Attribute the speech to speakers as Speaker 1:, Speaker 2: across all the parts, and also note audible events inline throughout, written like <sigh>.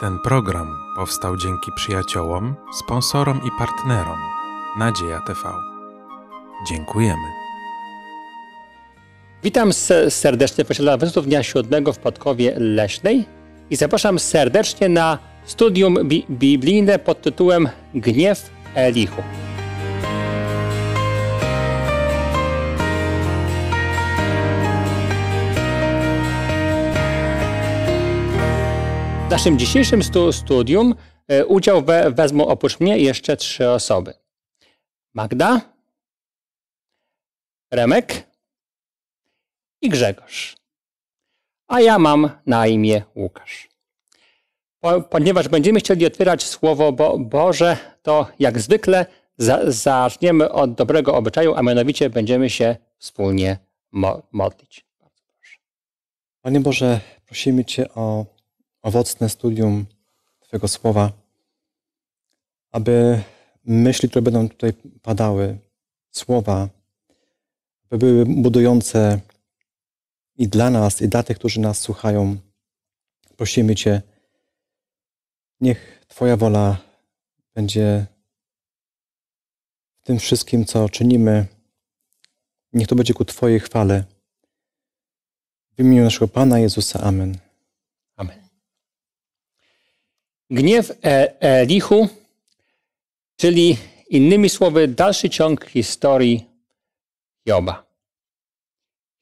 Speaker 1: Ten program powstał dzięki przyjaciołom, sponsorom i partnerom
Speaker 2: Nadzieja TV. Dziękujemy. Witam serdecznie posiadam Wyzów Dnia Siódmego w Podkowie Leśnej i zapraszam serdecznie na studium biblijne pod tytułem Gniew Elichu. W naszym dzisiejszym stu studium e, udział we wezmą oprócz mnie jeszcze trzy osoby. Magda, Remek i Grzegorz. A ja mam na imię Łukasz. Po, ponieważ będziemy chcieli otwierać Słowo Bo Boże, to jak zwykle za, zaczniemy od dobrego obyczaju, a mianowicie będziemy się wspólnie
Speaker 1: mo modlić. Panie Boże, prosimy Cię o owocne studium Twojego słowa, aby myśli, które będą tutaj padały, słowa, by były budujące i dla nas, i dla tych, którzy nas słuchają. Prosimy Cię, niech Twoja wola będzie w tym wszystkim, co czynimy. Niech to będzie ku Twojej chwale. W imieniu naszego Pana Jezusa. Amen.
Speaker 2: Gniew e, Elichu, czyli innymi słowy dalszy ciąg historii Hioba.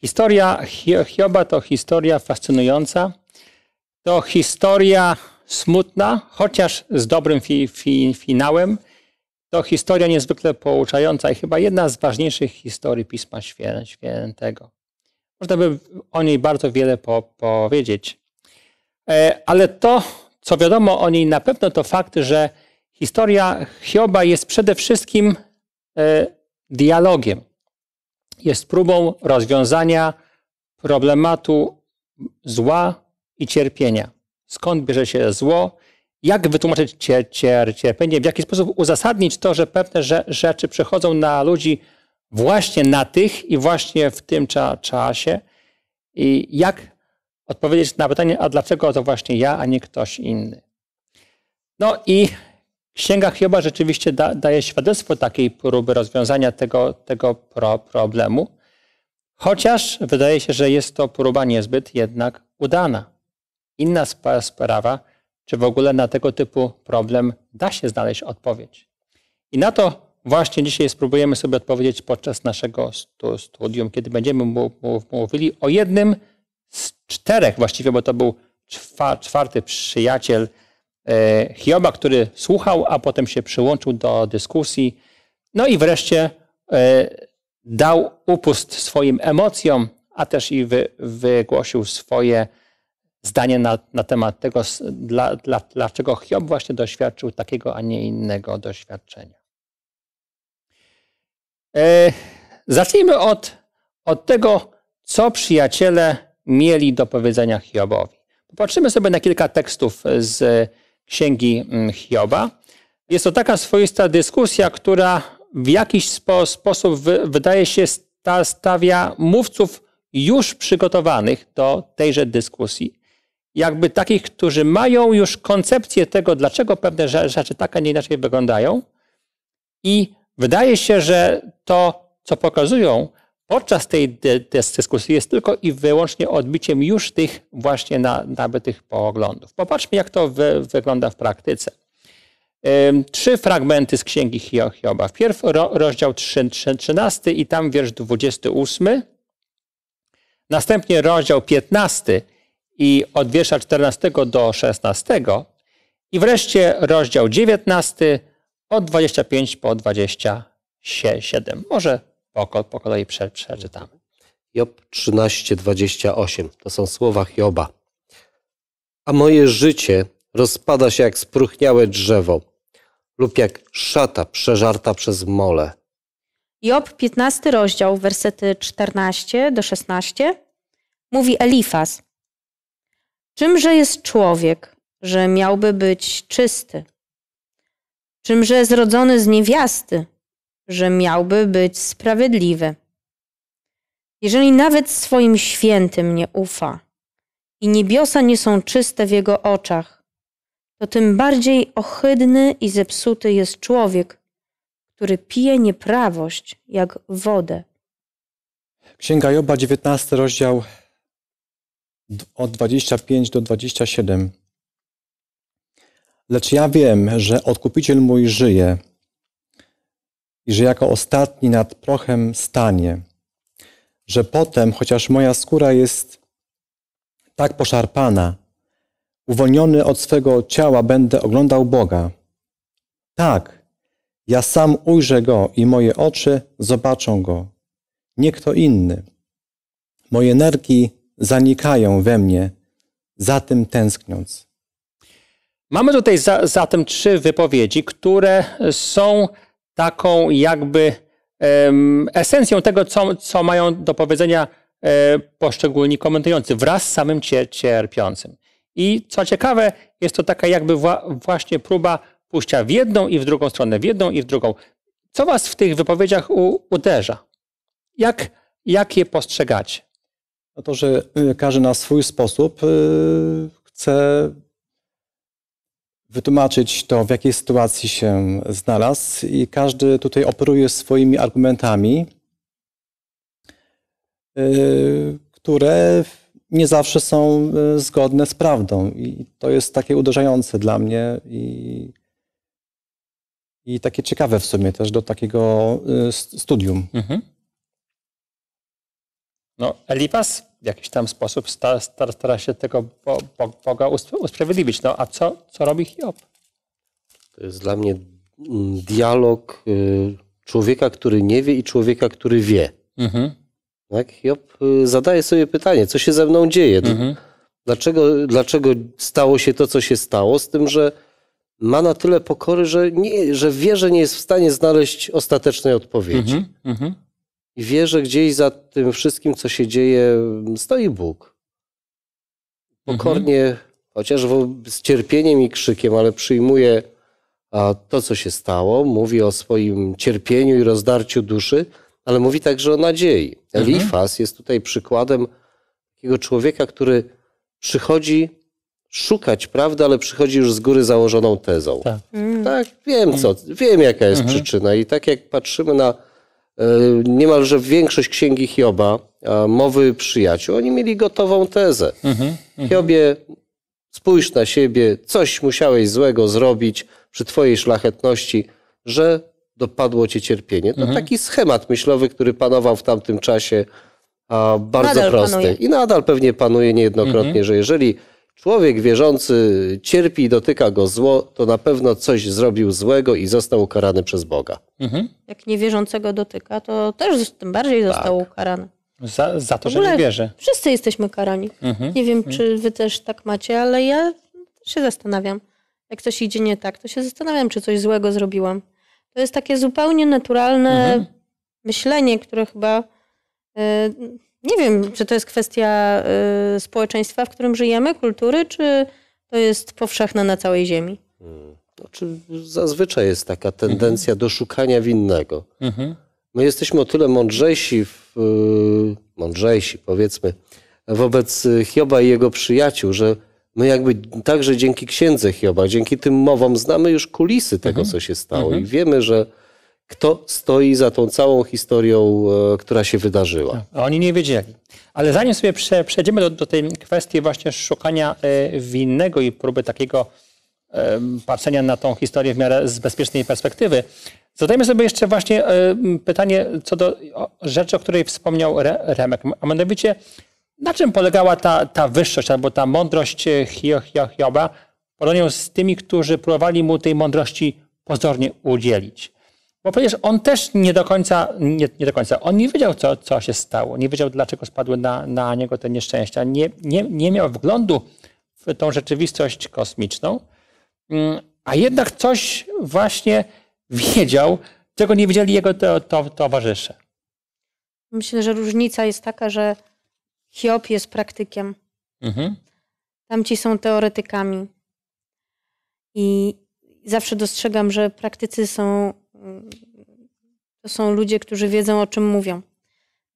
Speaker 2: Historia Hioba to historia fascynująca, to historia smutna, chociaż z dobrym fi, fi, finałem. To historia niezwykle pouczająca i chyba jedna z ważniejszych historii Pisma Świętego. Można by o niej bardzo wiele po, powiedzieć. E, ale to co wiadomo o niej na pewno, to fakt, że historia Hioba jest przede wszystkim e, dialogiem. Jest próbą rozwiązania problematu zła i cierpienia. Skąd bierze się zło? Jak wytłumaczyć cier, cier, cierpienie? W jaki sposób uzasadnić to, że pewne rzeczy przychodzą na ludzi właśnie na tych i właśnie w tym czasie? I jak odpowiedzieć na pytanie, a dlaczego to właśnie ja, a nie ktoś inny. No i Księga Hioba rzeczywiście da, daje świadectwo takiej próby rozwiązania tego, tego pro, problemu, chociaż wydaje się, że jest to próba niezbyt jednak udana. Inna sprawa, czy w ogóle na tego typu problem da się znaleźć odpowiedź. I na to właśnie dzisiaj spróbujemy sobie odpowiedzieć podczas naszego studium, kiedy będziemy mówili o jednym z czterech właściwie, bo to był czwarty przyjaciel e, Hioba, który słuchał, a potem się przyłączył do dyskusji. No i wreszcie e, dał upust swoim emocjom, a też i wygłosił swoje zdanie na, na temat tego, dla, dla, dlaczego Hiob właśnie doświadczył takiego, a nie innego doświadczenia. E, zacznijmy od, od tego, co przyjaciele mieli do powiedzenia Hiobowi. Popatrzymy sobie na kilka tekstów z e, księgi mm, Hioba. Jest to taka swoista dyskusja, która w jakiś spo, sposób wydaje się sta, stawia mówców już przygotowanych do tejże dyskusji. Jakby takich, którzy mają już koncepcję tego, dlaczego pewne rzeczy tak, a nie inaczej wyglądają. I wydaje się, że to, co pokazują, podczas tej dyskusji jest tylko i wyłącznie odbiciem już tych właśnie nabytych poglądów. Popatrzmy, jak to wy, wygląda w praktyce. trzy fragmenty z Księgi Hioba. Pierw ro, rozdział 13 i tam wiersz 28. Następnie rozdział 15 i od wiersza 14 do 16. I wreszcie rozdział 19 od 25 po 27. Może po, po kolei prze, przeczytamy. Job
Speaker 3: 13:28 to są słowa Joba. A moje życie rozpada się jak spruchniałe drzewo lub jak szata przeżarta przez mole.
Speaker 4: Job 15 rozdział, wersety 14 do 16 mówi Elifas. Czymże jest człowiek, że miałby być czysty? Czymże zrodzony z niewiasty, że miałby być sprawiedliwy. Jeżeli nawet swoim świętym nie ufa i niebiosa nie są czyste w jego oczach, to tym bardziej ohydny i zepsuty jest człowiek, który pije nieprawość jak wodę.
Speaker 1: Księga Joba, 19 rozdział od 25 do 27. Lecz ja wiem, że odkupiciel mój żyje i że jako ostatni nad prochem stanie, że potem, chociaż moja skóra jest tak poszarpana, uwolniony od swego ciała będę oglądał Boga. Tak, ja sam ujrzę Go i moje oczy zobaczą Go. Nie kto inny. Moje nerki zanikają we mnie, za tym tęskniąc.
Speaker 2: Mamy tutaj zatem trzy wypowiedzi, które są taką jakby esencją tego, co, co mają do powiedzenia e, poszczególni komentujący wraz z samym cierpiącym. I co ciekawe, jest to taka jakby właśnie próba pójścia w jedną i w drugą stronę, w jedną i w drugą. Co was w tych wypowiedziach uderza? Jak, jak je postrzegacie?
Speaker 1: No to, że y, każdy na swój sposób y, chce wytłumaczyć to, w jakiej sytuacji się znalazł, i każdy tutaj operuje swoimi argumentami, y, które nie zawsze są y, zgodne z prawdą. I to jest takie uderzające dla mnie i, i takie ciekawe w sumie też do takiego y, studium. Mhm.
Speaker 2: No, Elipas, w jakiś tam sposób stara, stara się tego bo, bo, Boga usprawiedliwić. No a co, co robi Hiob?
Speaker 3: To jest dla mnie mm, dialog y, człowieka, który nie wie i człowieka, który wie. Mhm. Tak?
Speaker 2: Hiob
Speaker 5: y,
Speaker 3: zadaje sobie pytanie, co się ze mną dzieje? No, mhm. Dlaczego, dlaczego stało się to, co się stało? Z tym, że ma na tyle pokory, że, nie, że wie, że nie jest w stanie znaleźć ostatecznej odpowiedzi. Mhm. Mhm i wie, że gdzieś za tym wszystkim, co się dzieje, stoi Bóg. Mhm. Pokornie, mhm. chociaż z cierpieniem i krzykiem, ale przyjmuje to, co się stało, mówi o swoim cierpieniu i rozdarciu duszy, ale mówi także o nadziei. Mhm. Elifas jest tutaj przykładem takiego człowieka, który przychodzi szukać prawdy, ale przychodzi już z góry założoną tezą. Tak, mm. tak wiem co, wiem jaka jest mhm. przyczyna i tak jak patrzymy na E, niemalże większość księgi Hioba, mowy przyjaciół, oni mieli gotową tezę. Mhm, mhm, Hiobie, spójrz na siebie, coś musiałeś złego zrobić przy Twojej szlachetności, że dopadło Cię cierpienie. To mhm. taki schemat myślowy, który panował w tamtym czasie a, bardzo nadal prosty. Panuje. I nadal pewnie panuje niejednokrotnie, mhm. że jeżeli człowiek wierzący cierpi i dotyka go zło, to na pewno coś zrobił złego i został ukarany przez Boga.
Speaker 2: Mhm.
Speaker 4: Jak niewierzącego dotyka, to też tym bardziej tak. został ukarany.
Speaker 2: Za, za to, że nie wierzy.
Speaker 4: Wszyscy jesteśmy karani.
Speaker 2: Mhm. Nie wiem, mhm. czy
Speaker 4: wy też tak macie, ale ja się zastanawiam. Jak coś idzie nie tak, to się zastanawiam, czy coś złego zrobiłam. To jest takie zupełnie naturalne mhm. myślenie, które chyba y, nie wiem, czy to jest kwestia y, społeczeństwa, w którym żyjemy, kultury, czy to jest powszechne na całej Ziemi. Hmm.
Speaker 2: Znaczy,
Speaker 3: zazwyczaj jest taka tendencja mhm. do szukania winnego. Mhm. My jesteśmy o tyle mądrzejsi, w, y, mądrzejsi powiedzmy, wobec Hioba i jego przyjaciół, że my jakby także dzięki księdze Hioba, dzięki tym mowom znamy już kulisy tego, mhm. co się stało i mhm. wiemy, że kto stoi za tą całą historią, e, która się wydarzyła.
Speaker 2: No, oni nie wiedzieli. Ale zanim sobie przejdziemy do, do tej kwestii właśnie szukania e, winnego i próby takiego e, patrzenia na tą historię w miarę z bezpiecznej perspektywy, zadajmy sobie jeszcze właśnie pytanie co do rzeczy, o której wspomniał Remek. A mianowicie, na czym polegała ta, ta wyższość albo ta mądrość Hioba, porównując z tymi, którzy próbowali mu tej mądrości pozornie udzielić? Bo przecież on też nie do końca, nie, nie do końca, on nie wiedział, co, co się stało, nie wiedział, dlaczego spadły na, na niego te nieszczęścia, nie, nie, nie miał wglądu w tą rzeczywistość kosmiczną, mm, a jednak coś właśnie wiedział, czego nie wiedzieli jego to, to, towarzysze.
Speaker 4: Myślę, że różnica jest taka, że Hiob jest praktykiem. Mhm. Tamci są teoretykami. I zawsze dostrzegam, że praktycy są to są ludzie, którzy wiedzą, o czym mówią.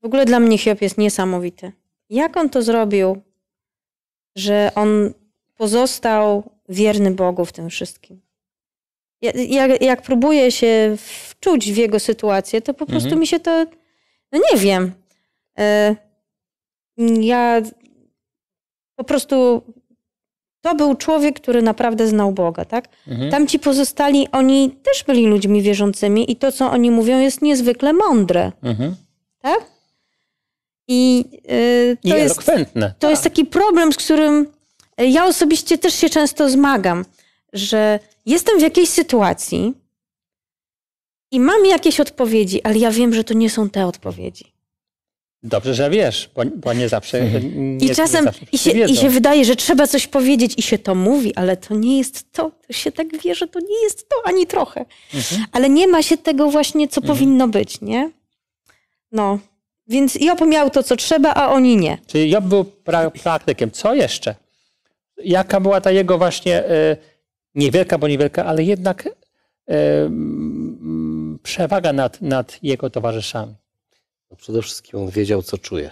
Speaker 4: W ogóle dla mnie Hiob jest niesamowity. Jak on to zrobił, że on pozostał wierny Bogu w tym wszystkim? Jak, jak próbuję się wczuć w jego sytuację, to po prostu mhm. mi się to. No nie wiem. E, ja po prostu to był człowiek, który naprawdę znał Boga, tak? Mhm. Tamci pozostali, oni też byli ludźmi wierzącymi i to, co oni mówią, jest niezwykle mądre,
Speaker 5: mhm. tak?
Speaker 4: I, y, to, jest, to tak. jest taki problem, z którym y, ja osobiście też się często zmagam, że jestem w jakiejś sytuacji i mam jakieś odpowiedzi, ale ja wiem, że to nie są te odpowiedzi.
Speaker 2: Dobrze, że wiesz, bo, bo nie zawsze. Mhm. Nie, I czasem zawsze i, się, i się wydaje,
Speaker 4: że trzeba coś powiedzieć i się to mówi, ale to nie jest to. To się tak wie, że to nie jest to ani trochę. Mhm. Ale nie ma się tego właśnie, co mhm. powinno być, nie? No. Więc Job miał to, co trzeba, a oni
Speaker 2: nie. Czyli Job był pra praktykiem. Co jeszcze? Jaka była ta jego właśnie e, niewielka, bo niewielka, ale jednak e, przewaga nad, nad jego towarzyszami?
Speaker 3: No przede wszystkim on wiedział, co czuje.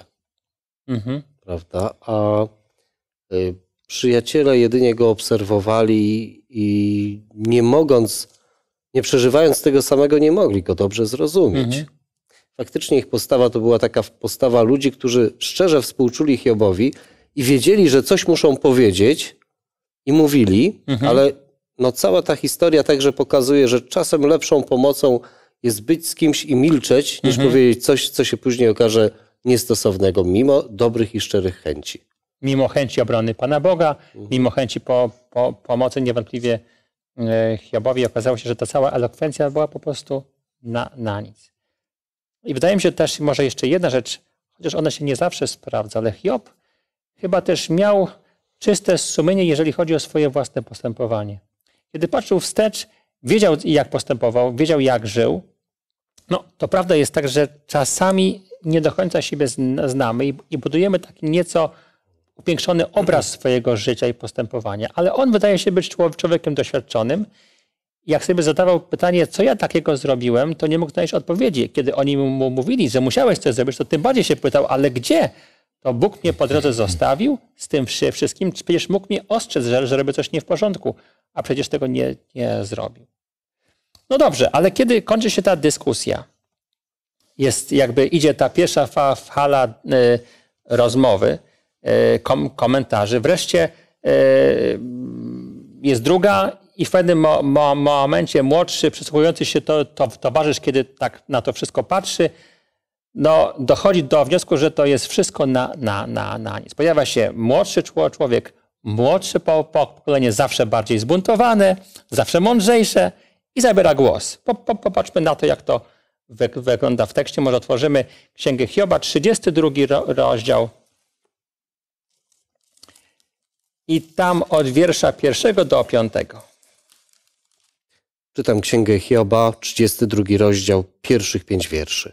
Speaker 3: Mhm. Prawda? A y, przyjaciele jedynie go obserwowali i nie mogąc, nie przeżywając tego samego, nie mogli go dobrze zrozumieć. Mhm. Faktycznie ich postawa to była taka postawa ludzi, którzy szczerze współczuli Hiobowi i wiedzieli, że coś muszą powiedzieć i mówili, mhm. ale no cała ta historia także pokazuje, że czasem lepszą pomocą jest być z kimś i milczeć, niż mhm. powiedzieć coś, co się później okaże niestosownego, mimo dobrych i szczerych chęci.
Speaker 2: Mimo chęci obrony Pana Boga, mhm. mimo chęci po, po, pomocy niewątpliwie e, Hiobowi okazało się, że ta cała elokwencja była po prostu na, na nic. I wydaje mi się też może jeszcze jedna rzecz, chociaż ona się nie zawsze sprawdza, ale Hiob chyba też miał czyste sumienie, jeżeli chodzi o swoje własne postępowanie. Kiedy patrzył wstecz, wiedział, jak postępował, wiedział, jak żył. No, to prawda jest tak, że czasami nie do końca siebie znamy i, i budujemy taki nieco upiększony obraz mhm. swojego życia i postępowania, ale on wydaje się być człowiekiem doświadczonym. Jak sobie zadawał pytanie, co ja takiego zrobiłem, to nie mógł znaleźć odpowiedzi. Kiedy oni mu mówili, że musiałeś coś zrobić, to tym bardziej się pytał, ale gdzie? To Bóg mnie po drodze zostawił z tym wszystkim, przecież mógł mnie ostrzec, że, że robię coś nie w porządku, a przecież tego nie, nie zrobił. No dobrze, ale kiedy kończy się ta dyskusja, jest jakby idzie ta pierwsza fala e, rozmowy, e, kom komentarzy, wreszcie e, jest druga i w pewnym mo mo momencie młodszy, przysłuchujący się to, to towarzysz, kiedy tak na to wszystko patrzy, no, dochodzi do wniosku, że to jest wszystko na, na, na, na nic. Pojawia się młodszy człowiek, młodsze pokolenie, zawsze bardziej zbuntowane, zawsze mądrzejsze, i zabiera głos. Popatrzmy na to, jak to wygląda w tekście. Może otworzymy Księgę Hioba, 32 rozdział. I tam od wiersza pierwszego do piątego.
Speaker 3: Czytam Księgę Hioba, 32 rozdział, pierwszych pięć wierszy.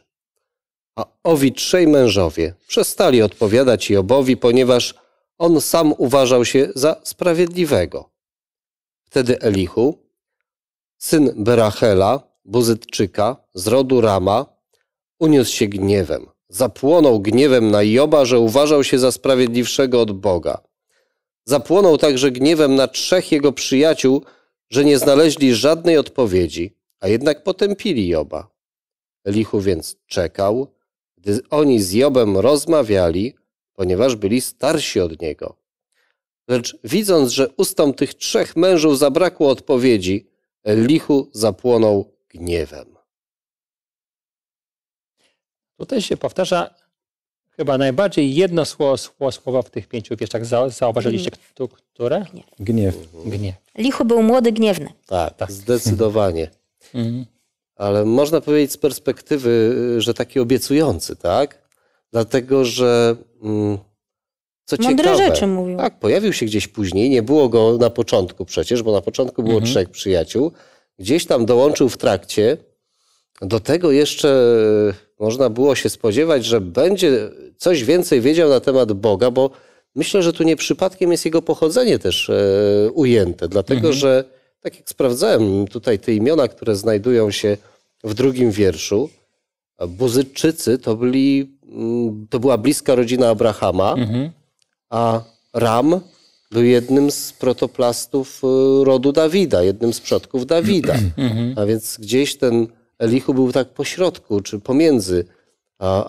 Speaker 3: A owi trzej mężowie przestali odpowiadać Hiobowi, ponieważ on sam uważał się za sprawiedliwego. Wtedy Elihu, syn Berachela, Buzytczyka, z rodu Rama, uniósł się gniewem. Zapłonął gniewem na Joba, że uważał się za sprawiedliwszego od Boga. Zapłonął także gniewem na trzech jego przyjaciół, że nie znaleźli żadnej odpowiedzi, a jednak potępili Joba. Elichu więc czekał, gdy oni z Jobem rozmawiali, ponieważ byli starsi od niego. Lecz widząc, że ustom tych trzech mężów zabrakło odpowiedzi, Lichu zapłonął gniewem.
Speaker 2: Tutaj się powtarza chyba najbardziej jedno słowo, słowo, w tych pięciu wierszach. Zauważyliście, mhm. które?
Speaker 1: Gniew. Mhm. Gniew.
Speaker 4: Lichu był młody, gniewny.
Speaker 3: Tak, tak. zdecydowanie. <laughs> Mhm. Ale można powiedzieć z perspektywy, y, że taki obiecujący, tak? Dlatego, że mm, co Mądre ciekawe, rzeczy mówił. Tak, pojawił się gdzieś później, nie było go na początku przecież, bo na początku było mhm. trzech przyjaciół. Gdzieś tam dołączył w trakcie. Do tego jeszcze można było się spodziewać, że będzie coś więcej wiedział na temat Boga, bo myślę, że tu nie przypadkiem jest jego pochodzenie też e, ujęte, dlatego mhm. że tak jak sprawdzałem tutaj te imiona, które znajdują się w drugim wierszu, Buzyczycy to byli, mm, to była bliska rodzina Abrahama. Mhm a Ram był jednym z protoplastów y, rodu Dawida, jednym z przodków Dawida. <clears throat> Mhm. a więc gdzieś ten Elihu był tak pośrodku, czy pomiędzy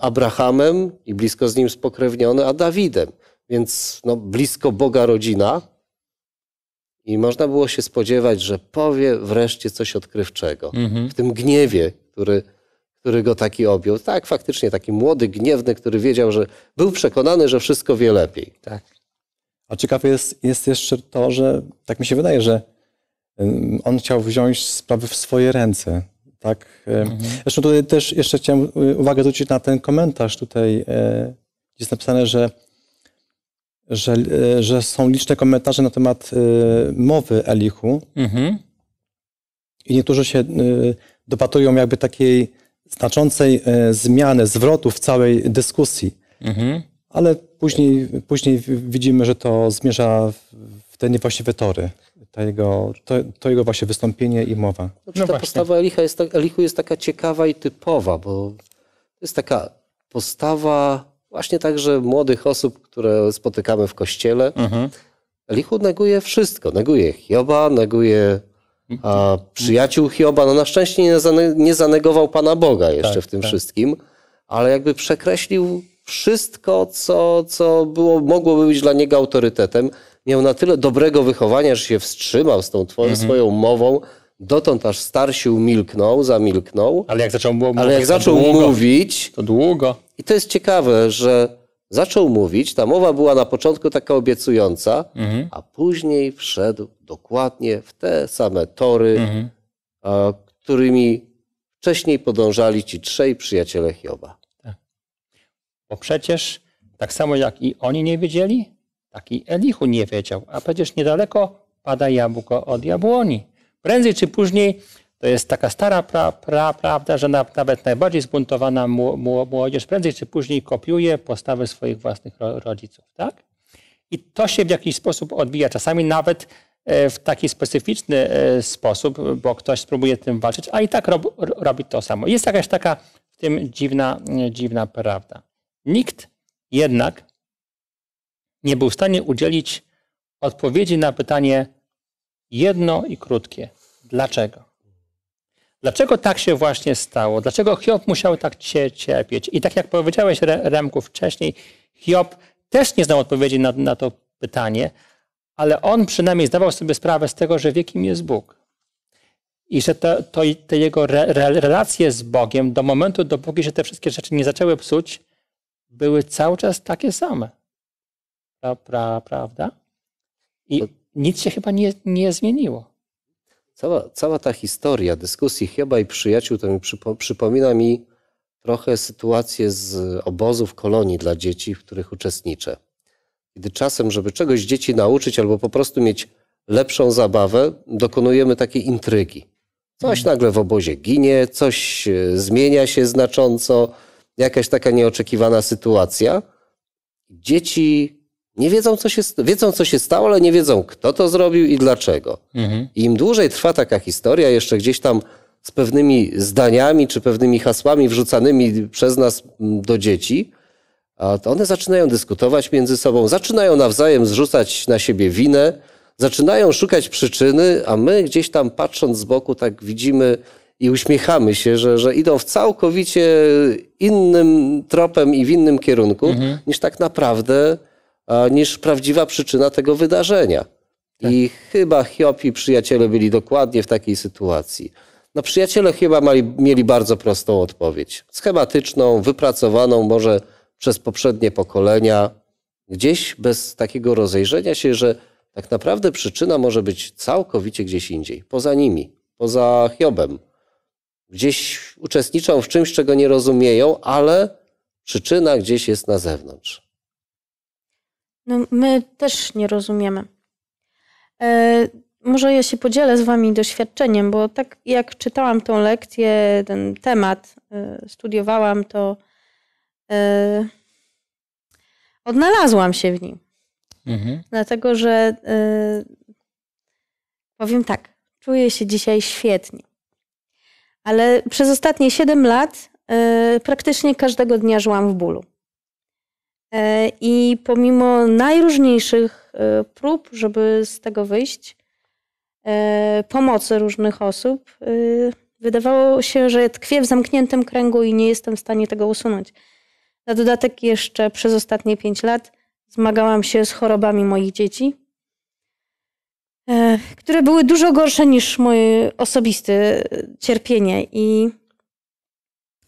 Speaker 3: Abrahamem i blisko z nim spokrewniony, a Dawidem. Więc no, blisko Boga rodzina. I można było się spodziewać, że powie wreszcie coś odkrywczego. Mhm. W tym gniewie, który który go taki objął. Tak, faktycznie taki młody, gniewny, który wiedział, że był przekonany,
Speaker 1: że wszystko wie lepiej. Tak. A ciekawe jest, jest jeszcze to, że tak mi się wydaje, że on chciał wziąć sprawy w swoje ręce. Tak. E, mhm. Zresztą tutaj też jeszcze chciałem y, uwagę zwrócić na ten komentarz tutaj, e, gdzie jest napisane, że, że, e, że są liczne komentarze na temat mowy Elihu. Mhm. I niektórzy się y, dopatrują jakby takiej znaczącej e, zmiany, zwrotu w całej dyskusji. Mhm. Ale później, później widzimy, że to zmierza w te niewłaściwe tory. To jego, to, to jego właśnie wystąpienie i mowa.
Speaker 3: no ta postawa Elicha jest, Elichu jest taka ciekawa i typowa, bo to jest taka postawa właśnie także młodych osób, które spotykamy w kościele. Mhm. Elichu neguje wszystko. Neguje Hioba, neguje a przyjaciół Hioba, no na szczęście nie, nie zanegował Pana Boga jeszcze tak, w tym tak. wszystkim, ale jakby przekreślił wszystko, co, co było, mogłoby być dla niego autorytetem. Miał na tyle dobrego wychowania, że się wstrzymał z tą twoją, mhm. swoją mową, dotąd aż starsił, milknął, zamilknął. Ale jak zaczął, mówić, ale jak zaczął to długo, mówić. To długo. I to jest ciekawe, że zaczął mówić, ta mowa była na początku taka obiecująca, mhm. a później wszedł dokładnie w te same tory, mhm. a, którymi wcześniej podążali ci trzej przyjaciele Hioba. Tak.
Speaker 2: Bo przecież tak samo jak i oni nie wiedzieli, tak i Elichu nie wiedział, a przecież niedaleko pada jabłko od jabłoni. Prędzej czy później to jest taka stara pra, pra, prawda, że na, nawet najbardziej zbuntowana młodzież prędzej czy później kopiuje postawy swoich własnych rodziców. Tak? I to się w jakiś sposób odbija, czasami nawet e, w taki specyficzny e, sposób, bo ktoś spróbuje tym walczyć, a i tak rob, robi to samo. Jest jakaś taka w tym dziwna, dziwna prawda. Nikt jednak nie był w stanie udzielić odpowiedzi na pytanie jedno i krótkie. Dlaczego? Dlaczego tak się właśnie stało? Dlaczego Hiob musiał tak cierpieć? I tak jak powiedziałeś Remku wcześniej, Hiob też nie znał odpowiedzi na, na to pytanie, ale on przynajmniej zdawał sobie sprawę z tego, że wie, kim jest Bóg. I że to, to te jego re, relacje z Bogiem do momentu, dopóki się te wszystkie rzeczy nie zaczęły psuć, były cały czas takie same. Pra, pra, prawda? I nic się chyba nie, nie zmieniło.
Speaker 3: Cała, cała ta historia dyskusji chyba i przyjaciół to mi przypo, przypomina mi trochę sytuację z obozów kolonii dla dzieci, w których uczestniczę. Kiedy czasem, żeby czegoś dzieci nauczyć albo po prostu mieć lepszą zabawę, dokonujemy takiej intrygi. Coś mhm. nagle w obozie ginie, coś e, zmienia się znacząco, jakaś taka nieoczekiwana sytuacja. Dzieci nie wiedzą co, się, wiedzą, co się stało, ale nie wiedzą, kto to zrobił i dlaczego. Mhm. I im dłużej trwa taka historia, jeszcze gdzieś tam z pewnymi zdaniami czy pewnymi hasłami wrzucanymi przez nas mm, do dzieci, to one zaczynają dyskutować między sobą, zaczynają nawzajem zrzucać na siebie winę, zaczynają szukać przyczyny, a my gdzieś tam patrząc z boku tak widzimy i uśmiechamy się, że, że idą w całkowicie innym tropem i w innym kierunku, mhm. niż tak naprawdę E, niż prawdziwa przyczyna tego wydarzenia. Tak. I chyba Hiob i przyjaciele byli dokładnie w takiej sytuacji. No przyjaciele chyba mali, mieli bardzo prostą odpowiedź. Schematyczną, wypracowaną może przez poprzednie pokolenia, gdzieś bez takiego rozejrzenia się, że tak naprawdę przyczyna może być całkowicie gdzieś indziej, poza nimi, poza Hiobem. Gdzieś uczestniczą w czymś, czego nie rozumieją, ale przyczyna gdzieś jest na zewnątrz
Speaker 4: no, my też nie rozumiemy. E, może ja się podzielę z Wami doświadczeniem, bo tak jak czytałam tą lekcję, ten temat, e, studiowałam, to e, odnalazłam się w nim. Mhm. Dlatego, że e, powiem tak, czuję się dzisiaj świetnie. Ale przez ostatnie 7 lat e, praktycznie każdego dnia żyłam w bólu. E, I pomimo najróżniejszych e, prób, żeby z tego wyjść, e, pomocy różnych osób, wydawało się, że tkwię w zamkniętym kręgu i nie jestem w stanie tego usunąć. Na dodatek jeszcze przez ostatnie pięć lat zmagałam się z chorobami moich dzieci, które były dużo gorsze niż moje osobiste cierpienie. I,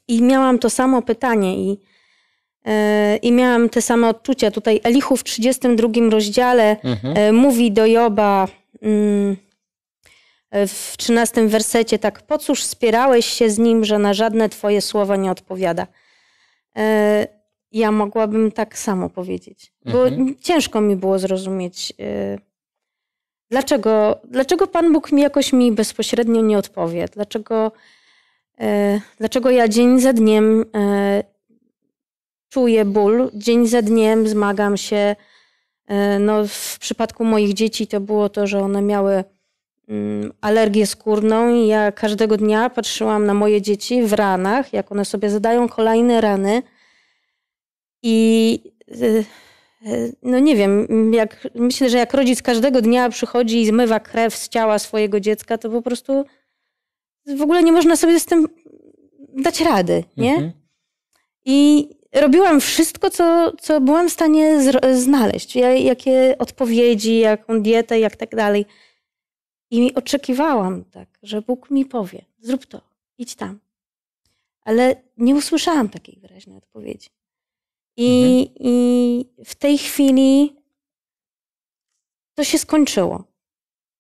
Speaker 4: i miałam to samo pytanie i i miałam te same odczucia. Tutaj Elichu w 32 rozdziale mhm. E, mówi do Joba mm, e, w 13 wersecie tak, po cóż spierałeś się z nim, że na żadne twoje słowa nie odpowiada. E, ja mogłabym tak samo powiedzieć, bo mhm. ciężko mi było zrozumieć, dlaczego, dlaczego Pan Bóg mi jakoś mi bezpośrednio nie odpowie, dlaczego, dlaczego ja dzień za dniem czuję ból. Dzień za dniem zmagam się. E, no, w przypadku moich dzieci to było to, że one miały mm, alergię skórną i ja każdego dnia patrzyłam na moje dzieci w ranach, jak one sobie zadają kolejne rany. I e, e, no nie wiem, jak, myślę, że jak rodzic każdego dnia przychodzi i zmywa krew z ciała swojego dziecka, to po prostu w ogóle nie można sobie z tym dać rady, nie? Mhm. I robiłam wszystko, co, co byłam w stanie znaleźć. Ja, jakie odpowiedzi, jaką dietę, jak tak dalej. I oczekiwałam tak, że Bóg mi powie, zrób to, idź tam. Ale nie usłyszałam takiej wyraźnej odpowiedzi. I, mhm. i w tej chwili to się skończyło.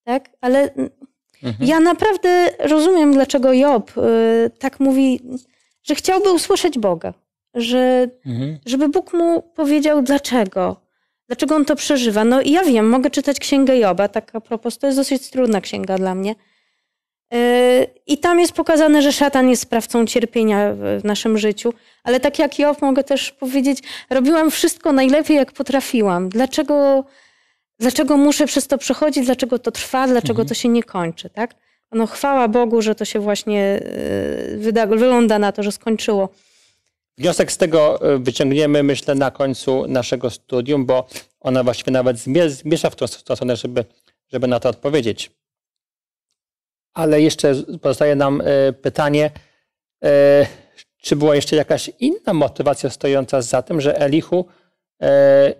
Speaker 4: Tak? Ale mhm. ja naprawdę rozumiem, dlaczego Job y, tak mówi, że chciałby usłyszeć Boga że, mhm. żeby Bóg mu powiedział dlaczego. Dlaczego on to przeżywa? No i ja wiem, mogę czytać Księgę Joba, tak a propos, to jest dosyć trudna księga dla mnie. Yy, I tam jest pokazane, że szatan jest sprawcą cierpienia w naszym życiu, ale tak jak Job mogę też powiedzieć, robiłam wszystko najlepiej, jak potrafiłam. Dlaczego, dlaczego muszę przez to przechodzić, dlaczego to trwa, dlaczego mhm. to się nie kończy, tak? No chwała Bogu, że to się właśnie yy, wyda, wygląda na to, że skończyło.
Speaker 2: Wniosek z tego e, wyciągniemy, myślę, na końcu naszego studium, bo ona właściwie nawet zmiesza w tą stronę, żeby, żeby na to odpowiedzieć. Ale jeszcze pozostaje nam e, pytanie, e, czy była jeszcze jakaś inna motywacja stojąca za tym, że Elihu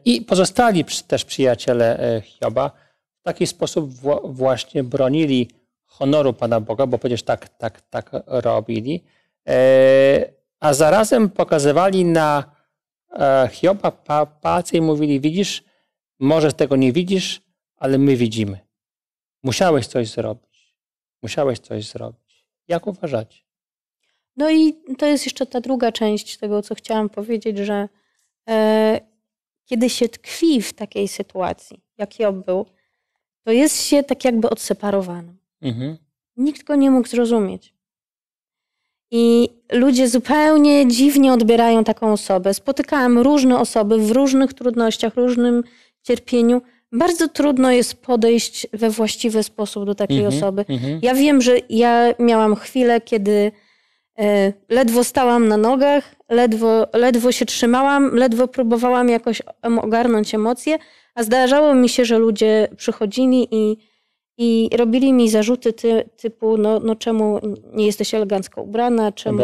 Speaker 2: i pozostali też przyjaciele Hioba w taki sposób właśnie bronili honoru Pana Boga, bo przecież tak, tak, tak robili a zarazem pokazywali na e, Hioba palce i mówili: Widzisz, może tego nie widzisz, ale my widzimy. Musiałeś coś zrobić. Musiałeś coś zrobić. Jak uważacie?
Speaker 4: No i to jest jeszcze ta druga część tego, co chciałam powiedzieć, że e, kiedy się tkwi w takiej sytuacji, jak Job był, to jest się tak jakby odseparowanym. Mhm. Nikt go nie mógł zrozumieć. I ludzie zupełnie dziwnie odbierają taką osobę. Spotykałam różne osoby w różnych trudnościach, różnym cierpieniu. Bardzo trudno jest podejść we właściwy sposób do takiej mhm, osoby. Mhm. Ja wiem, że ja miałam chwilę, kiedy e, ledwo stałam na nogach, ledwo, ledwo się trzymałam, ledwo próbowałam jakoś ogarnąć emocje, a zdarzało mi się, że ludzie przychodzili i i robili mi zarzuty ty, typu, no, no czemu nie jesteś elegancko ubrana, czemu...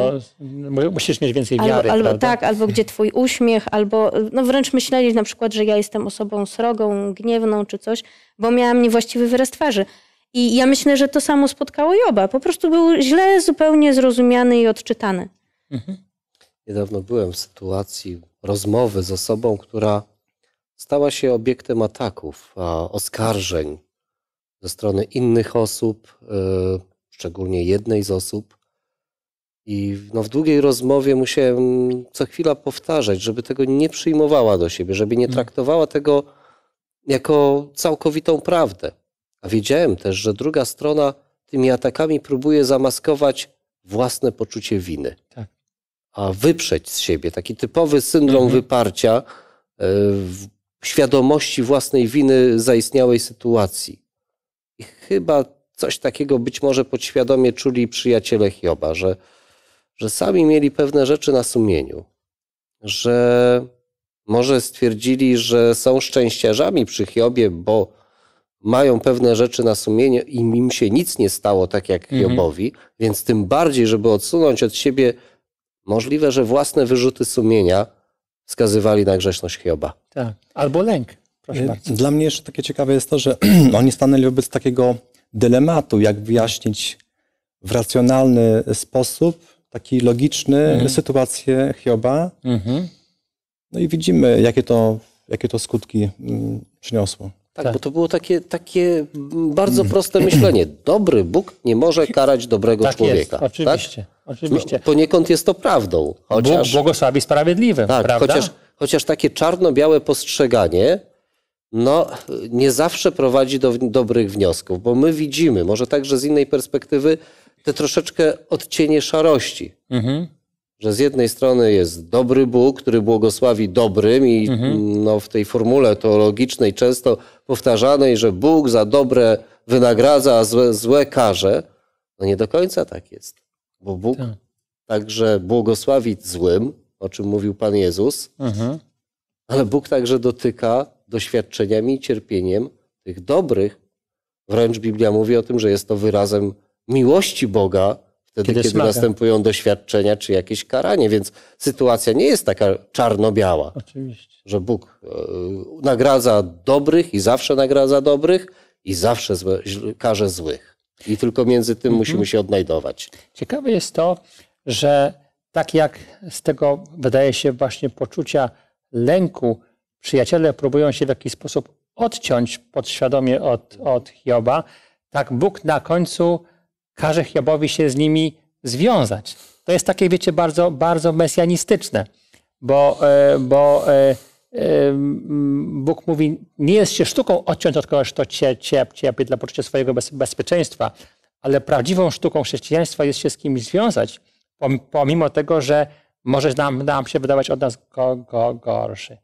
Speaker 2: musisz mieć więcej wiary, albo, albo Tak, albo gdzie
Speaker 4: twój uśmiech, albo no wręcz myśleli na przykład, że ja jestem osobą srogą, gniewną czy coś, bo miałam niewłaściwy wyraz twarzy. I ja myślę, że to samo spotkało Joba. Po prostu był źle zupełnie zrozumiany i odczytany. Mhm.
Speaker 3: Niedawno byłem w sytuacji rozmowy z osobą, która stała się obiektem ataków, oskarżeń, ze strony innych osób, e, szczególnie jednej z osób. I no, w długiej rozmowie musiałem co chwila powtarzać, żeby tego nie przyjmowała do siebie, żeby nie mm. traktowała tego jako całkowitą prawdę. A wiedziałem też, że druga strona tymi atakami próbuje zamaskować własne poczucie winy. Tak. A wyprzeć z siebie taki typowy syndrom mhm. wyparcia e, świadomości własnej winy zaistniałej sytuacji. I chyba coś takiego być może podświadomie czuli przyjaciele Hioba, że, że sami mieli pewne rzeczy na sumieniu, że może stwierdzili, że są szczęściarzami przy Hiobie, bo mają pewne rzeczy na sumieniu i im się nic nie stało tak jak mhm. Hiobowi, więc tym bardziej, żeby odsunąć od siebie możliwe, że własne wyrzuty sumienia wskazywali na grzeszność Hioba.
Speaker 5: Tak,
Speaker 1: albo lęk. Proszę y, bardzo. Dla mnie jeszcze takie ciekawe jest to, że <clears throat> oni stanęli wobec takiego dylematu, jak wyjaśnić w racjonalny sposób, taki logiczny, mhm. Y, sytuację Hioba. Mhm. No i widzimy, jakie to, jakie to skutki mm, przyniosło.
Speaker 3: Tak, tak, bo to było takie, takie mm, bardzo <clears throat> proste myślenie. Dobry Bóg nie może karać dobrego tak człowieka. Jest, oczywiście,
Speaker 2: tak? oczywiście.
Speaker 3: No, poniekąd jest to prawdą. Chociaż, Bóg
Speaker 2: błogosławi sprawiedliwym, tak, prawda? Chociaż,
Speaker 3: chociaż takie czarno-białe postrzeganie no, nie zawsze prowadzi do dobrych wniosków, bo my widzimy, może także z innej perspektywy, te troszeczkę odcienie szarości. Mhm. Że z jednej strony jest dobry Bóg, który błogosławi dobrym, i mhm. no, w tej formule teologicznej często powtarzanej, że Bóg za dobre wynagradza, a złe, złe karze. No nie do końca tak jest, bo Bóg tak. także błogosławi złym, o czym mówił Pan Jezus, mhm. ale Bóg także dotyka doświadczeniami i cierpieniem tych dobrych. Wręcz Biblia mówi o tym, że jest to wyrazem miłości Boga, wtedy, kiedy, kiedy następują doświadczenia czy jakieś karanie. Więc sytuacja nie jest taka czarno-biała.
Speaker 5: Oczywiście.
Speaker 3: Że Bóg e, nagradza dobrych i zawsze nagradza dobrych i zawsze złe, karze złych. I tylko między tym mhm. musimy się odnajdować.
Speaker 2: Ciekawe jest to, że tak jak z tego wydaje się właśnie poczucia lęku przyjaciele próbują się w jakiś sposób odciąć podświadomie od, od Hioba, tak Bóg na końcu każe Hiobowi się z nimi związać. To jest takie, wiecie, bardzo, bardzo mesjanistyczne, bo, e, bo e, e, Bóg mówi, nie jest się sztuką odciąć od kogoś, kto cię cierpi dla poczucia swojego bezpieczeństwa, ale prawdziwą sztuką chrześcijaństwa jest się z kimś związać, pomimo tego, że może nam, nam się wydawać od nas go, go, gorszy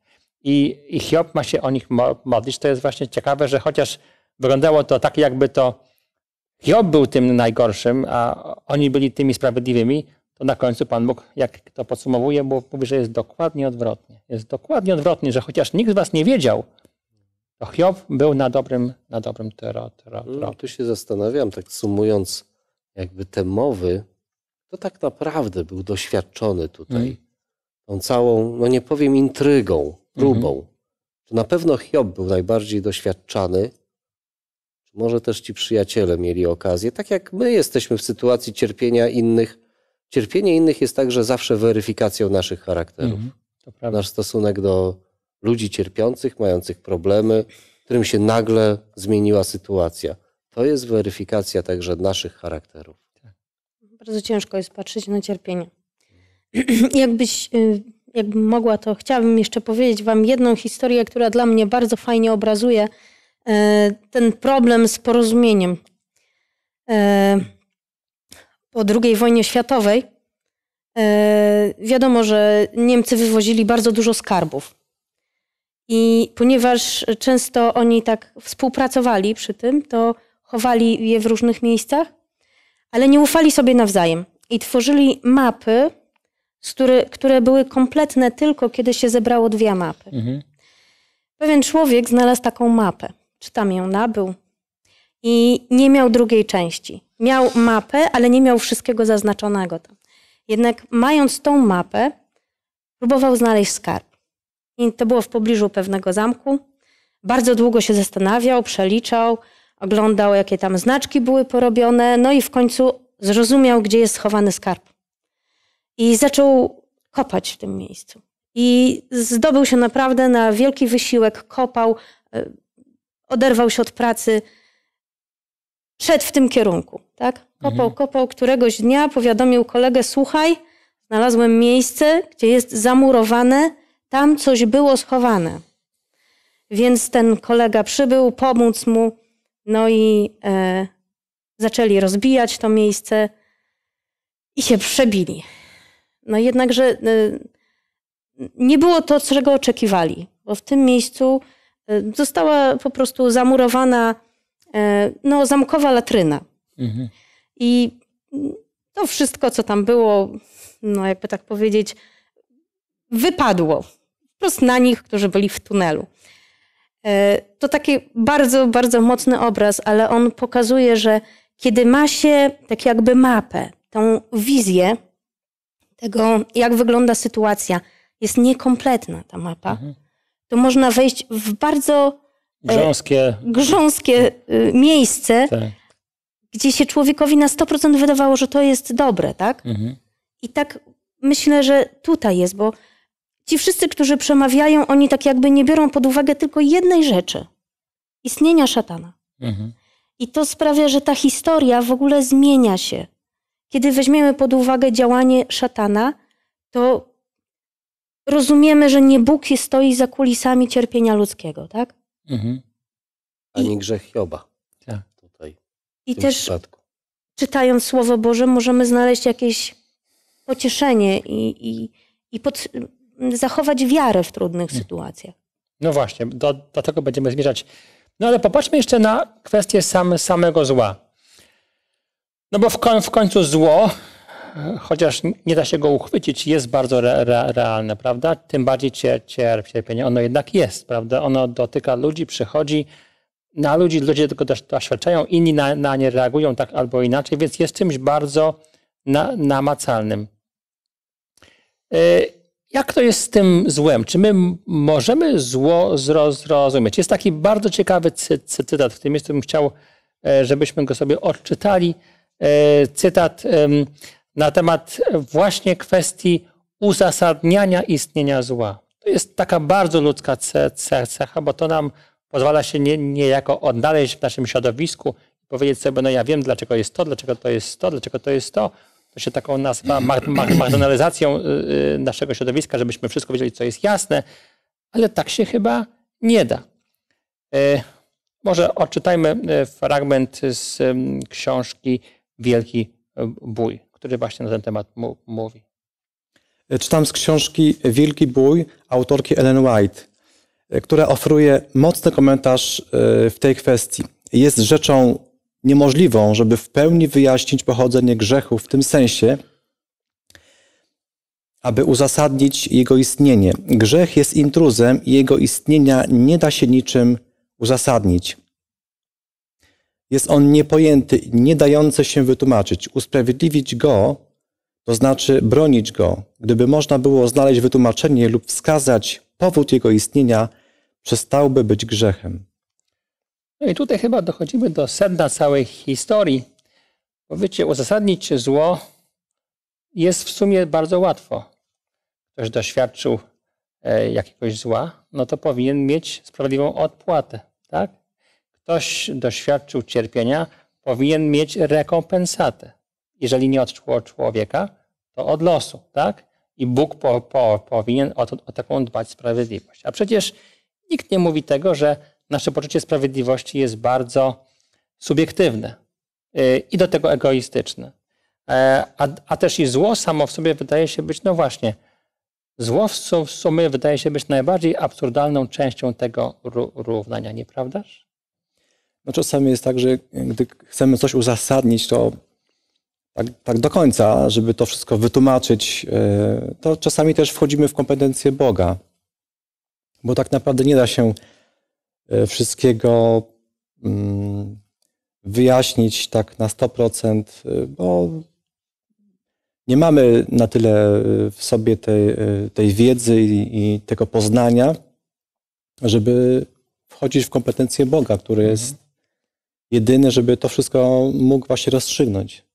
Speaker 2: i, i Hiob ma się o nich modlić. To jest właśnie ciekawe, że chociaż wyglądało to tak, jakby to Hiob był tym najgorszym, a oni byli tymi sprawiedliwymi, to na końcu Pan Bóg, jak to podsumowuje, bo mówi, że jest dokładnie odwrotnie. Jest dokładnie odwrotnie, że chociaż nikt z was nie wiedział, to Hiob był na dobrym, na dobrym tero,
Speaker 3: tero, tero. No, tu się zastanawiam, tak sumując jakby te mowy, to tak naprawdę był doświadczony tutaj. Mm. Tą całą, no nie powiem intrygą, próbą. Mhm. na pewno Hiob był najbardziej doświadczany? może też ci przyjaciele mieli okazję? Tak jak my jesteśmy w sytuacji cierpienia innych, cierpienie innych jest także zawsze weryfikacją naszych charakterów. Mhm, Nasz stosunek do ludzi cierpiących, mających problemy, którym się nagle zmieniła sytuacja. To jest weryfikacja także naszych charakterów. Tak.
Speaker 4: Bardzo ciężko jest patrzeć na cierpienie. <clears throat> Jakbyś y, jakbym mogła, to chciałabym jeszcze powiedzieć Wam jedną historię, która dla mnie bardzo fajnie obrazuje e, ten problem z porozumieniem. E, po II wojnie światowej e, wiadomo, że Niemcy wywozili bardzo dużo skarbów. I ponieważ często oni tak współpracowali przy tym, to chowali je w różnych miejscach, ale nie ufali sobie nawzajem. I tworzyli mapy który, które były kompletne tylko kiedy się zebrało dwie mapy. Mhm. Pewien człowiek znalazł taką mapę, czy tam ją nabył, i nie miał drugiej części. Miał mapę, ale nie miał wszystkiego zaznaczonego tam. Jednak mając tą mapę, próbował znaleźć skarb. I to było w pobliżu pewnego zamku. Bardzo długo się zastanawiał, przeliczał, oglądał, jakie tam znaczki były porobione, no i w końcu zrozumiał, gdzie jest schowany skarb. I zaczął kopać w tym miejscu. I zdobył się naprawdę na wielki wysiłek, kopał, e, oderwał się od pracy, szedł w tym kierunku. Tak? Kopał, mhm. kopał. Któregoś dnia powiadomił kolegę: Słuchaj, znalazłem miejsce, gdzie jest zamurowane, tam coś było schowane. Więc ten kolega przybył, pomóc mu, no i e, zaczęli rozbijać to miejsce i się przebili. No jednakże y, nie było to, czego oczekiwali, bo w tym miejscu y, została po prostu zamurowana y, no, zamkowa latryna. Mhm. I to wszystko, co tam było, no jakby tak powiedzieć, wypadło wprost na nich, którzy byli w tunelu. To taki bardzo, bardzo mocny obraz, ale on pokazuje, że kiedy ma się tak jakby mapę, tą wizję, tego, jak wygląda sytuacja, jest niekompletna ta mapa, mhm. to można wejść w bardzo e,
Speaker 5: grząskie, grząskie
Speaker 4: e, miejsce, tak. gdzie się człowiekowi na 100% wydawało, że to jest dobre, tak? Mhm. I tak myślę, że tutaj jest, bo ci wszyscy, którzy przemawiają, oni tak jakby nie biorą pod uwagę tylko jednej rzeczy istnienia szatana. Mhm. I to sprawia, że ta historia w ogóle zmienia się. Kiedy weźmiemy pod uwagę działanie szatana, to rozumiemy, że nie Bóg stoi za kulisami cierpienia ludzkiego, tak?
Speaker 3: Mhm. Ani I, grzech Hioba. Tak. Tutaj, I też
Speaker 4: przypadku. czytając Słowo Boże możemy znaleźć jakieś pocieszenie
Speaker 2: i, i,
Speaker 4: i pod, zachować wiarę w trudnych mhm. sytuacjach.
Speaker 2: No właśnie, do, do tego będziemy zmierzać. No ale popatrzmy jeszcze na kwestię sam, samego zła. No bo w, koń, w końcu zło, chociaż nie da się go uchwycić, jest bardzo re, re, realne, prawda? Tym bardziej cierpienie. Ono jednak jest, prawda? Ono dotyka ludzi, przychodzi na ludzi, ludzie tylko doświadczają, inni na, na nie reagują tak albo inaczej, więc jest czymś bardzo na, namacalnym. E, jak to jest z tym złem? Czy my możemy zło zrozumieć? Jest taki bardzo ciekawy cy cytat, w tym miejscu bym chciał, e, żebyśmy go sobie odczytali. E, cytat na temat właśnie kwestii uzasadniania istnienia zła. To jest taka bardzo ludzka cecha, bo to nam pozwala się nie, niejako odnaleźć w naszym środowisku i powiedzieć sobie, no ja wiem, dlaczego jest to, dlaczego to jest to, dlaczego to jest to. To się taką nazywa marginalizacją y, y, naszego środowiska, żebyśmy wszystko wiedzieli, co jest jasne, ale tak się chyba nie da. E, może odczytajmy e, fragment z książki wielki e, bój, który właśnie na ten temat mówi.
Speaker 1: E, czytam z książki Wielki bój autorki Ellen White, e, która oferuje mocny komentarz w tej kwestii. Jest rzeczą niemożliwą, żeby w pełni wyjaśnić pochodzenie grzechu w tym sensie, aby uzasadnić jego istnienie. Grzech jest intruzem i jego istnienia nie da się niczym uzasadnić. Jest on niepojęty, nie dający się wytłumaczyć. Usprawiedliwić go, to znaczy bronić go, gdyby można było znaleźć wytłumaczenie lub wskazać powód jego istnienia, przestałby być grzechem.
Speaker 2: No i tutaj chyba dochodzimy do sedna całej historii. Bo wiecie, uzasadnić zło jest w sumie bardzo łatwo. Ktoś doświadczył e, jakiegoś zła, no to powinien mieć sprawiedliwą odpłatę, tak? ktoś doświadczył cierpienia, powinien mieć rekompensatę. Jeżeli nie od człowieka, to od losu, tak? I Bóg po, po, powinien o, to, o taką dbać sprawiedliwość. A przecież nikt nie mówi tego, że nasze poczucie sprawiedliwości jest bardzo subiektywne y, i do tego egoistyczne. E, a, a też i zło samo w sobie wydaje się być, no właśnie, zło w sumie wydaje się być najbardziej absurdalną częścią tego równania, nieprawdaż?
Speaker 1: No czasami jest tak, że gdy chcemy coś uzasadnić, to tak, tak do końca, żeby to wszystko wytłumaczyć, e, to czasami też wchodzimy w kompetencje Boga. Bo tak naprawdę nie da się e, wszystkiego mm, wyjaśnić tak na 100%, e, bo nie mamy na tyle w sobie tej, tej wiedzy i, i, tego poznania, żeby wchodzić w kompetencje Boga, który jest jedyny, żeby to wszystko mógł właśnie rozstrzygnąć.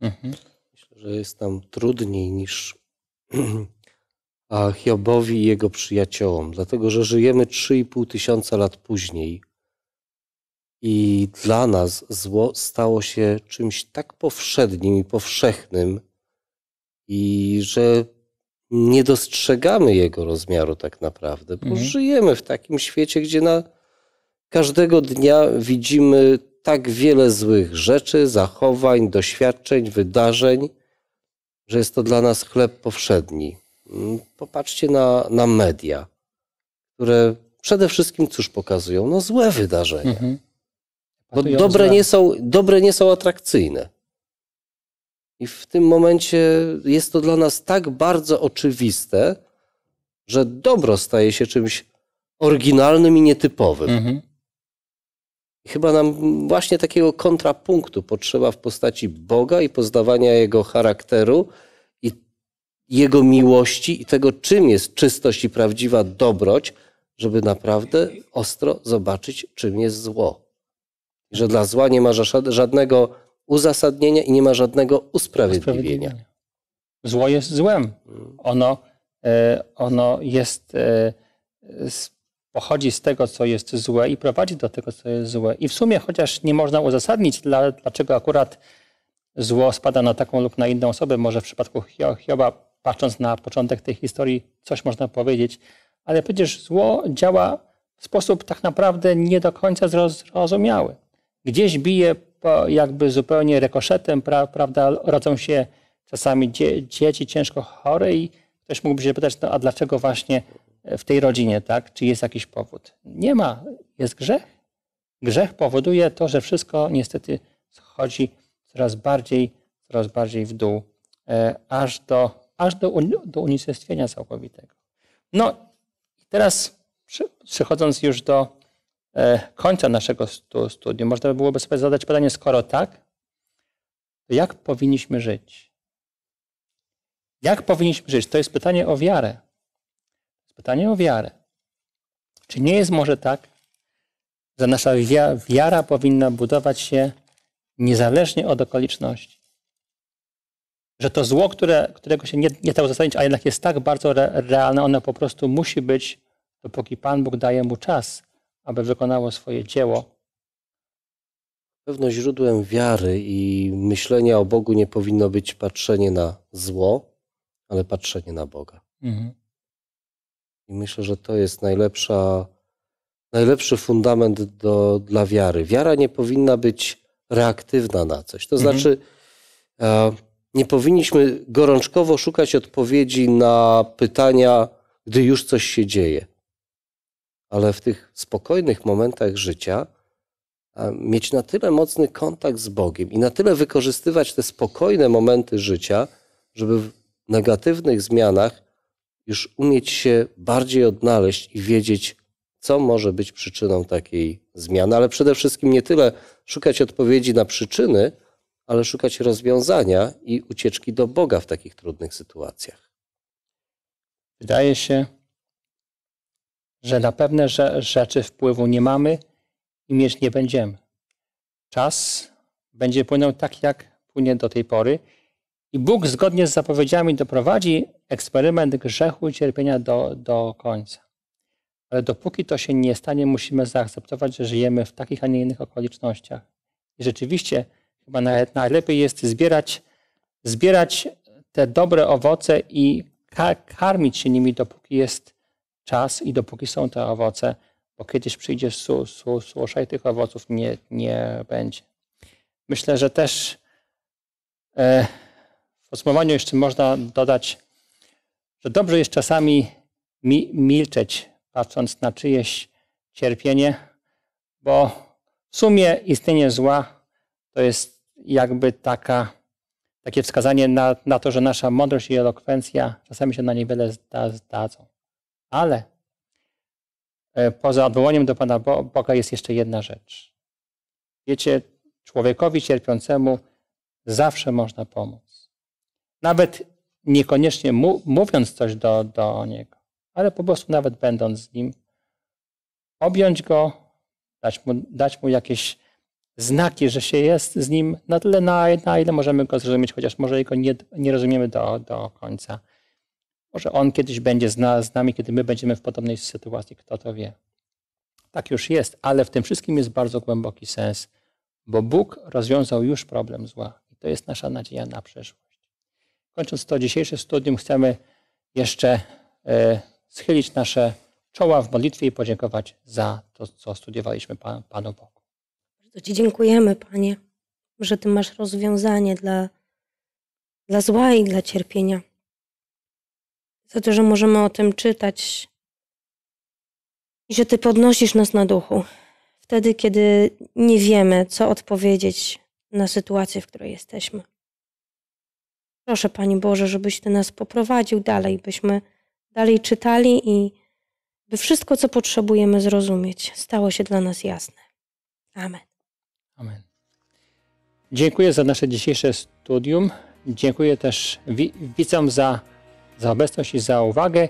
Speaker 1: Mhm.
Speaker 3: Myślę, że jest tam trudniej niż <clears throat> a Hiobowi i jego przyjaciołom, dlatego że żyjemy 3,5 tysiąca lat później i dla nas zło stało się czymś tak powszednim i powszechnym, i że nie dostrzegamy jego rozmiaru tak naprawdę, bo mhm. żyjemy w takim świecie, gdzie na każdego dnia widzimy tak wiele złych rzeczy, zachowań, doświadczeń, wydarzeń, że jest to dla nas chleb powszedni. Mm, popatrzcie na, na media, które przede wszystkim cóż pokazują? No złe wydarzenia. Mhm. Bo dobre nie, są, dobre nie są atrakcyjne. I w tym momencie jest to dla nas tak bardzo oczywiste, że dobro staje się czymś oryginalnym i nietypowym. Mhm. Chyba nam właśnie takiego kontrapunktu potrzeba w postaci Boga i poznawania Jego charakteru i Jego miłości i tego, czym jest czystość i prawdziwa dobroć, żeby naprawdę ostro zobaczyć, czym jest zło. Że dla zła nie ma żadnego uzasadnienia i nie ma żadnego usprawiedliwienia.
Speaker 2: Zło jest złem. Mm. Ono, e, ono jest e, pochodzi z tego, co jest złe i prowadzi do tego, co jest złe. I w sumie, chociaż nie można uzasadnić, dla, dlaczego akurat zło spada na taką lub na inną osobę, może w przypadku Hioba, patrząc na początek tej historii, coś można powiedzieć, ale przecież zło działa w sposób tak naprawdę nie do końca zrozumiały. Gdzieś bije jakby zupełnie rekoszetem, pra, prawda, rodzą się czasami dzie, dzieci ciężko chore i ktoś mógłby się pytać, no a dlaczego właśnie w tej rodzinie, tak? Czy jest jakiś powód? Nie ma, jest grzech. Grzech powoduje to, że wszystko niestety schodzi coraz bardziej, coraz bardziej w dół, e, aż do, aż do, do unicestwienia całkowitego. No i teraz przychodząc już do e, końca naszego studium, można byłoby sobie zadać pytanie, skoro tak, to jak powinniśmy żyć? Jak powinniśmy żyć? To jest pytanie o wiarę pytanie o wiarę. Czy nie jest może tak, że nasza wiara powinna budować się niezależnie od okoliczności? Że to zło, które, którego się nie, nie da uzasadnić, a jednak jest tak bardzo re, realne, ono po prostu musi być, dopóki Pan Bóg daje mu czas, aby wykonało swoje dzieło.
Speaker 3: Pewno źródłem wiary i myślenia o Bogu nie powinno być patrzenie na zło, ale patrzenie na Boga. Mhm. I myślę, że to jest najlepsza, najlepszy fundament do, dla wiary. Wiara nie powinna być reaktywna na coś. To mhm. znaczy, e, nie powinniśmy gorączkowo szukać odpowiedzi na pytania, gdy już coś się dzieje. Ale w tych spokojnych momentach życia e, mieć na tyle mocny kontakt z Bogiem i na tyle wykorzystywać te spokojne momenty życia, żeby w negatywnych zmianach już umieć się bardziej odnaleźć i wiedzieć, co może być przyczyną takiej zmiany, ale przede wszystkim nie tyle szukać odpowiedzi na przyczyny, ale szukać rozwiązania i ucieczki do Boga w takich trudnych sytuacjach.
Speaker 2: Wydaje się, że na pewne rzeczy wpływu nie mamy i mieć nie będziemy. Czas będzie płynął tak, jak płynie do tej pory i Bóg zgodnie z zapowiedziami doprowadzi eksperyment grzechu i cierpienia do, do końca. Ale dopóki to się nie stanie, musimy zaakceptować, że żyjemy w takich, a nie innych okolicznościach. I rzeczywiście chyba najlepiej jest zbierać, zbierać te dobre owoce i karmić się nimi, dopóki jest czas i dopóki są te owoce, bo kiedyś przyjdzie su, su, susza i tych owoców nie, nie będzie. Myślę, że też. E, podsumowaniu jeszcze można dodać, że dobrze jest czasami mi milczeć, patrząc na czyjeś cierpienie, bo w sumie istnienie zła to jest jakby taka, takie wskazanie na, na to, że nasza mądrość i elokwencja czasami się na niewiele zda, zdadzą. Ale e, poza odwołaniem do Pana Boga jest jeszcze jedna rzecz. Wiecie, człowiekowi cierpiącemu zawsze można pomóc. Nawet niekoniecznie mu, mówiąc coś do, do niego, ale po prostu nawet będąc z nim, objąć go, dać mu, dać mu jakieś znaki, że się jest z nim na tyle, na, na ile możemy go zrozumieć, chociaż może jego nie, nie rozumiemy do, do końca. Może on kiedyś będzie z, z nami, kiedy my będziemy w podobnej sytuacji, kto to wie. Tak już jest, ale w tym wszystkim jest bardzo głęboki sens, bo Bóg rozwiązał już problem zła i to jest nasza nadzieja na przyszłość. Kończąc to dzisiejsze studium, chcemy jeszcze e, schylić nasze czoła w modlitwie i podziękować za to, co studiowaliśmy Panu Bogu.
Speaker 4: Bardzo Ci dziękujemy, Panie, że Ty masz rozwiązanie dla, dla zła i dla cierpienia. Za to, że możemy o tym czytać i że Ty podnosisz nas na duchu. Wtedy, kiedy nie wiemy, co odpowiedzieć na sytuację, w której jesteśmy. Proszę Pani Boże, żebyś Ty nas poprowadził dalej, byśmy dalej czytali i by wszystko, co potrzebujemy zrozumieć, stało się dla nas jasne. Amen. Amen.
Speaker 2: Dziękuję za nasze dzisiejsze studium. Dziękuję też wi widzom za, za obecność i za uwagę.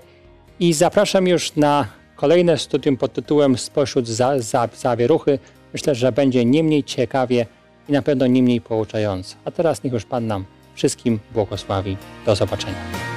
Speaker 2: I zapraszam już na kolejne studium pod tytułem Spośród za, za, zawieruchy. Myślę, że będzie nie mniej ciekawie i na pewno nie mniej pouczające. A teraz niech już Pan nam Wszystkim błogosławi. Do zobaczenia.